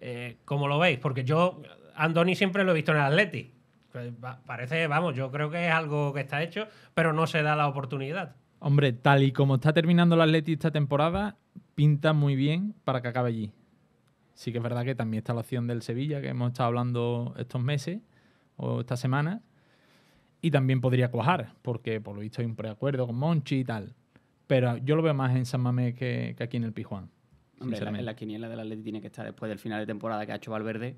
Eh, como lo veis? Porque yo, Andoni siempre lo he visto en el Atleti. Pues, parece, vamos, yo creo que es algo que está hecho, pero no se da la oportunidad. Hombre, tal y como está terminando el Atleti esta temporada, pinta muy bien para que acabe allí. Sí que es verdad que también está la opción del Sevilla, que hemos estado hablando estos meses o esta semana. Y también podría cuajar, porque por lo visto hay un preacuerdo con Monchi y tal. Pero yo lo veo más en San Mamés que, que aquí en el Pijuán. Hombre, la, la, quiniela la ley tiene que estar después del final de temporada que ha hecho Valverde,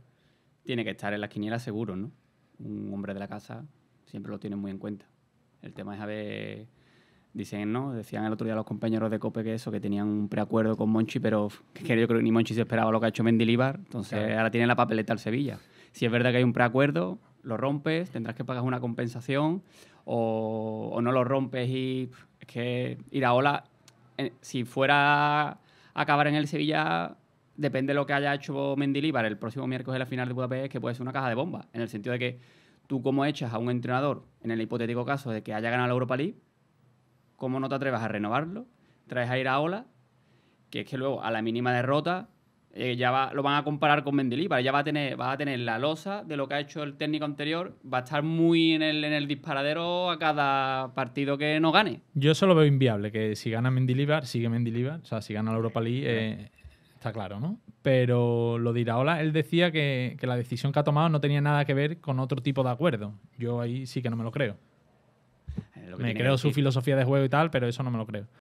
tiene que estar en la quiniela seguro, ¿no? Un hombre de la casa siempre lo tiene muy en cuenta. El tema es a ver, dicen, ¿no? Decían el otro día los compañeros de COPE que eso, que tenían un preacuerdo con Monchi, pero que yo creo que ni Monchi se esperaba lo que ha hecho Mendilibar, entonces ahora tiene la papeleta al Sevilla. Si es verdad que hay un preacuerdo, lo rompes, tendrás que pagar una compensación, o, no lo rompes y es que Ola eh, si fuera acabar en el Sevilla, depende de lo que haya hecho Mendilibar el próximo miércoles de la final de Budapest, que puede ser una caja de bomba, en el sentido de que tú como echas a un entrenador, en el hipotético caso de que haya ganado la Europa League, ¿cómo no te atreves a renovarlo? Traes a ir a Ola, que es que luego a la mínima derrota eh, ya lo van a comparar con Mendilibar, ya va a tener, va a tener la losa de lo que ha hecho el técnico anterior, va a estar muy en el, en el disparadero a cada partido que no gane. Yo eso lo veo inviable que si gana Mendilibar, sigue Mendilibar, o sea, si gana la Europa League, eh, está claro, ¿no? Pero lo dirá Hola él decía que, que la decisión que ha tomado no tenía nada que ver con otro tipo de acuerdo. Yo ahí sí que no me lo creo eh, me creo su filosofía de juego y tal, pero eso no me lo creo.